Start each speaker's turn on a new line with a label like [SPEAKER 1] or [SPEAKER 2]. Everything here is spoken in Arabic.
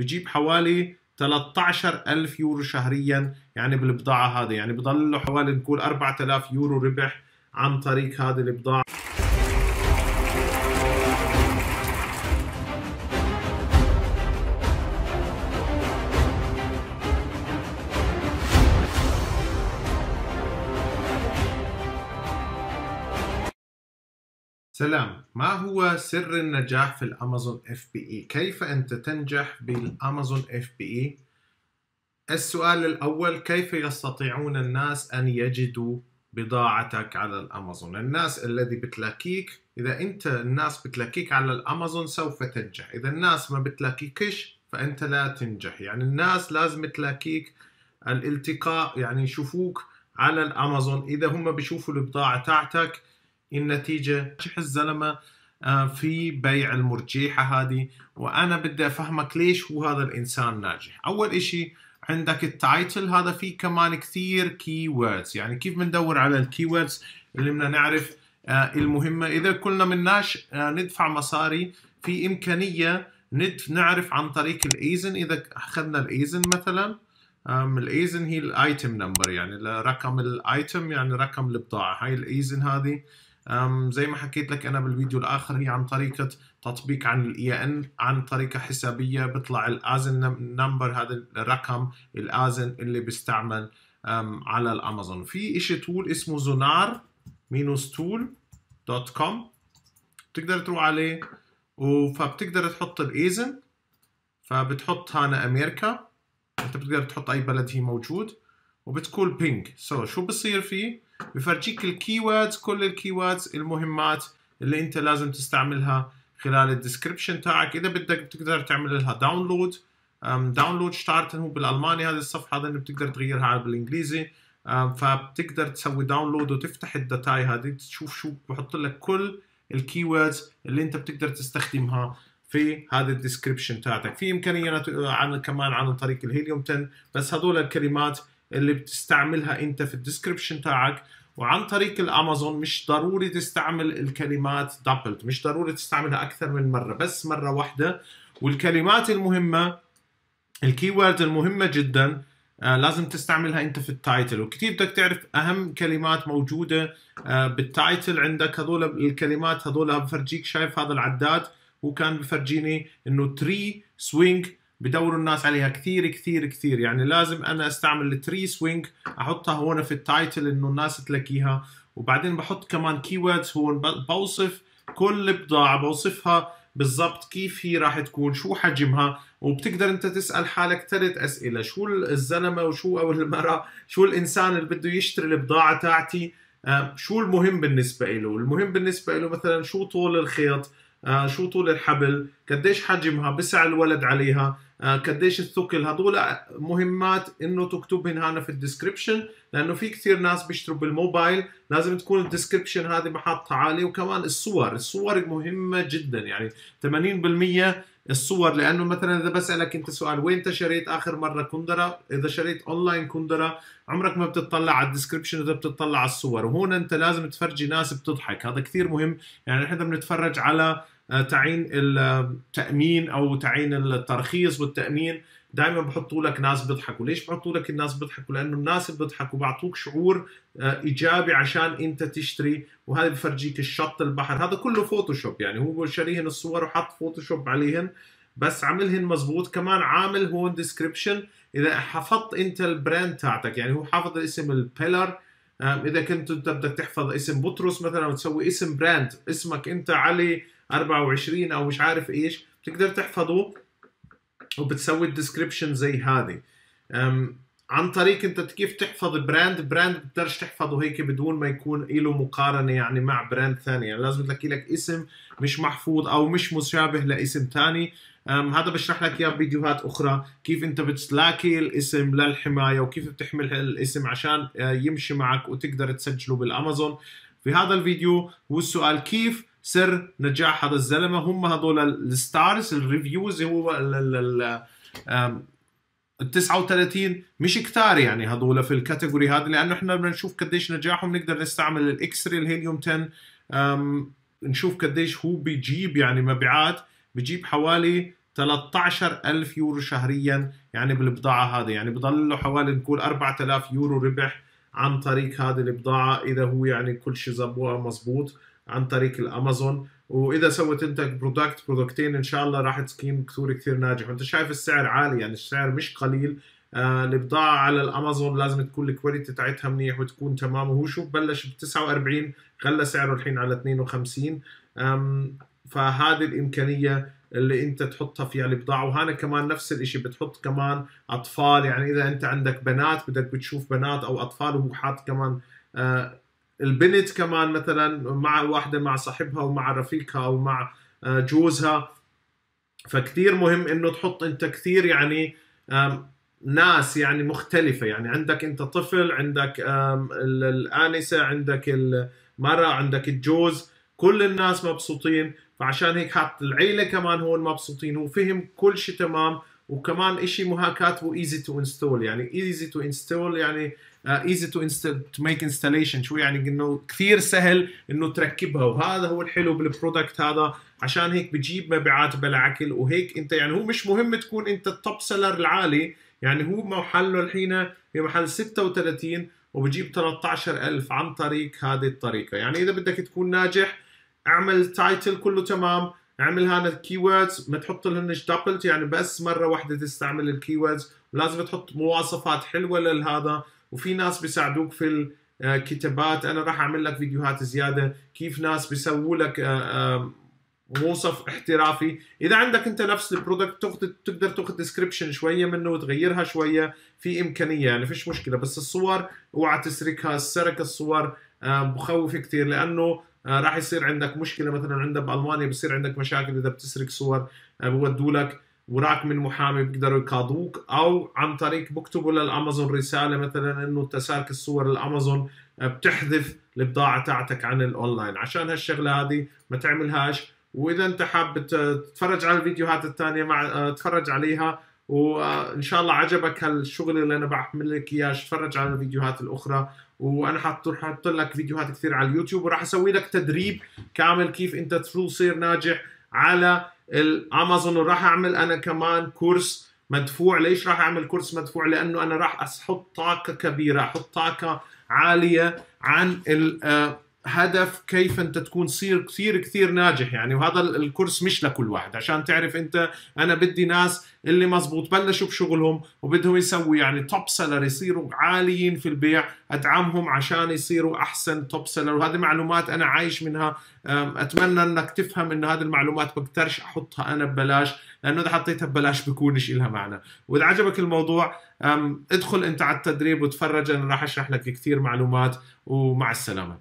[SPEAKER 1] بجيب حوالي 13000 يورو شهريا يعني بالبضاعه هذه يعني بضل له حوالي نقول 4000 يورو ربح عن طريق هذه البضاعه سلام ما هو سر النجاح في الامازون اف بي اي كيف انت تنجح بالامازون اف بي اي السؤال الاول كيف يستطيعون الناس ان يجدوا بضاعتك على الامازون الناس الذي بتلاقيك اذا انت الناس بتلاقيك على الامازون سوف تنجح اذا الناس ما بتلاقيكش فانت لا تنجح يعني الناس لازم تلاقيك الالتقاء يعني يشوفوك على الامازون اذا هم بيشوفوا البضاعه تاعتك النتيجه شح الزلمه آه، في بيع المرجيحه هذه وانا بدي افهمك ليش هو هذا الانسان ناجح اول إشي عندك التايتل هذا فيه كمان كثير كي ووردز يعني كيف بندور على الكي ووردز اللي بدنا نعرف آه، المهمه اذا كلنا مناش آه، ندفع مصاري في امكانيه نعرف عن طريق الايزن اذا اخذنا الايزن مثلا الايزن هي الايتم نمبر يعني رقم الايتم يعني رقم البضاعه هاي الايزن هذه زي ما حكيت لك انا بالفيديو الاخر هي عن طريقه تطبيق عن الاي ان e عن طريقه حسابيه بيطلع الازن نمبر هذا الرقم الازن اللي بيستعمل على الامازون في شيء تول اسمه زونار مينوس تول دوت كوم بتقدر تروح عليه فبتقدر تحط الايزن فبتحط هنا امريكا انت بتقدر تحط اي بلد هي موجود وبتقول بينج سو so, شو بصير فيه بفرجيك الكيوردز كل الكيوردز المهمات اللي انت لازم تستعملها خلال الديسكربشن تاعك اذا بدك بتقدر تعمل لها داونلود داونلود شتارت هو بالالماني هذه الصفحه هذا بتقدر تغيرها على بالانجليزي فبتقدر تسوي داونلود وتفتح الداتاي هذه تشوف شو بحط لك كل الكيوردز اللي انت بتقدر تستخدمها في هذا الديسكربشن تاعتك في امكانيه عن كمان عن طريق الهيليوم 10 بس هذول الكلمات اللي بتستعملها انت في الديسكربشن تاعك وعن طريق الامازون مش ضروري تستعمل الكلمات دبلت مش ضروري تستعملها اكثر من مره بس مره واحده والكلمات المهمه الكيورد المهمه جدا آه لازم تستعملها انت في التايتل وكثير بدك تعرف اهم كلمات موجوده آه بالتايتل عندك هذول الكلمات هذول بفرجيك شايف هذا العداد هو كان بفرجيني انه تري سوينج بدوروا الناس عليها كثير كثير كثير يعني لازم انا استعمل التري سوينج احطها هون في التايتل انه الناس تلاقيها وبعدين بحط كمان كيوردز هون بوصف كل بضاعه بوصفها بالضبط كيف هي راح تكون شو حجمها وبتقدر انت تسال حالك ثلاث اسئله شو الزلمه وشو او المراه شو الانسان اللي بده يشتري البضاعه تاعتي آه، شو المهم بالنسبه له المهم بالنسبه له مثلا شو طول الخيط آه، شو طول الحبل قديش حجمها بسع الولد عليها آه، قديش الثقل هدول مهمات انه تكتبهن في الديسكربشن لانه في كثير ناس بيشتروا بالموبايل لازم تكون الديسكربشن هذه محطها عالي وكمان الصور الصور مهمه جدا يعني 80% الصور لانه مثلا اذا بسالك انت سؤال وين انت شريت اخر مره كندره اذا شريت اونلاين كندره عمرك ما بتطلع على الديسكربشن اذا بتطلع على الصور وهون انت لازم تفرجي ناس بتضحك هذا كثير مهم يعني نحن بنتفرج على آه، تعيين التامين آه، او تعيين الترخيص والتامين دائما بحطوا لك ناس بيضحكوا ليش بحطوا لك الناس بيضحكوا لانه الناس بيضحكوا بيعطوك شعور آه، ايجابي عشان انت تشتري وهذا بفرجيك الشط البحر هذا كله فوتوشوب يعني هو شاريهن الصور وحط فوتوشوب عليهن بس عاملهن مزبوط كمان عامل هون ديسكربشن اذا حفظت انت البراند تاعتك يعني هو حافظ الاسم البيلر اذا كنت انت بدك تحفظ اسم بطرس مثلا وتسوي اسم براند اسمك انت علي 24 او مش عارف ايش بتقدر تحفظه وبتسوي الديسكربشن زي هذه عن طريق انت كيف تحفظ براند براند بتقدرش تحفظه هيك بدون ما يكون له مقارنه يعني مع براند ثاني يعني لازم تلاقي لك اسم مش محفوظ او مش مشابه لاسم ثاني هذا بشرح لك اياه بفيديوهات اخرى كيف انت بتلاقي الاسم للحمايه وكيف بتحمل الاسم عشان آه، يمشي معك وتقدر تسجله بالامازون في هذا الفيديو والسؤال كيف سر نجاح هذا الزلمه هم هذول الستارز الريفيوز هو ال ال ال 39 مش كتار يعني هذول في الكاتيجوري هذا لانه احنا بدنا نشوف قديش نجاحهم نقدر نستعمل الاكس ري الهيليوم 10 نشوف قديش هو بيجيب يعني مبيعات بيجيب حوالي 13000 يورو شهريا يعني بالبضاعه هذه يعني بضل له حوالي نقول 4000 يورو ربح عن طريق هذه البضاعه اذا هو يعني كل شيء زبوه مزبوط عن طريق الامازون واذا سويت انت برودكت برودكتين ان شاء الله راح تكون كثير كثير ناجح وانت شايف السعر عالي يعني السعر مش قليل آه البضاعة على الامازون لازم تكون الكواليتي تاعتها منيح وتكون تمام وهو شوف بلش ب 49 خلى سعره الحين على 52 فهذه الامكانيه اللي انت تحطها في البضاعه وهنا كمان نفس الشيء بتحط كمان اطفال يعني اذا انت عندك بنات بدك بتشوف بنات او اطفال وهو حاط كمان آه البنت كمان مثلا مع واحدة مع صاحبها ومع رفيقها ومع آه، جوزها فكتير مهم انه تحط انت كثير يعني ناس يعني مختلفة يعني عندك انت طفل عندك الآنسة عندك المرأة عندك الجوز كل الناس مبسوطين فعشان هيك حط العيلة كمان هون مبسوطين وفهم كل شيء تمام وكمان اشي مهاكات وايزي تو انستول يعني ايزي تو انستول يعني ايزي تو تو ميك انستليشن شو يعني انه كثير سهل انه تركبها وهذا هو الحلو بالبرودكت هذا عشان هيك بجيب مبيعات بلا عكل وهيك انت يعني هو مش مهم تكون انت التوب سيلر العالي يعني هو محله الحين في محل 36 وبجيب 13000 عن طريق هذه الطريقه يعني اذا بدك تكون ناجح اعمل تايتل كله تمام اعمل هنا الكيوردز ما تحط لهن دبلت يعني بس مره واحده تستعمل الكيوردز ولازم تحط مواصفات حلوه لهذا وفي ناس بيساعدوك في الكتابات آه، انا راح اعمل لك فيديوهات زياده كيف ناس بيسووا لك آه، آه، موصف احترافي اذا عندك انت نفس البرودكت تاخذ تقدر تاخذ ديسكربشن شويه منه وتغيرها شويه في امكانيه يعني فيش مشكله بس الصور اوعى تسرقها سرق الصور بخوف كثير لانه راح يصير عندك مشكله مثلا عندك بالمانيا بصير عندك مشاكل اذا بتسرق صور بودوا لك وراك من محامي بيقدروا يقاضوك او عن طريق بكتبوا للامازون رساله مثلا انه تسارك الصور الامازون آه، بتحذف البضاعه تاعتك عن الاونلاين عشان هالشغله هذه ما تعملهاش واذا انت حاب تتفرج على الفيديوهات الثانيه مع آه، تفرج عليها وان شاء الله عجبك هالشغل اللي انا بعمل لك اياه تفرج على الفيديوهات الاخرى وانا حط لك فيديوهات كثير على اليوتيوب وراح اسوي لك تدريب كامل كيف انت تصير ناجح على الامازون وراح اعمل انا كمان كورس مدفوع ليش راح اعمل كورس مدفوع لانه انا راح احط طاقه كبيره احط طاقه عاليه عن آه، هدف كيف انت تكون تصير كثير كثير ناجح يعني وهذا الكورس مش لكل واحد عشان تعرف انت انا بدي ناس اللي مزبوط بلشوا بشغلهم وبدهم يسوي يعني توب سيلر يصيروا عاليين في البيع ادعمهم عشان يصيروا احسن توب سيلر وهذه معلومات انا عايش منها اتمنى انك تفهم انه هذه المعلومات بقدرش احطها انا ببلاش لانه اذا حطيتها ببلاش بكونش إلها معنى واذا عجبك الموضوع ادخل انت على التدريب وتفرج انا راح اشرح لك كثير معلومات ومع السلامه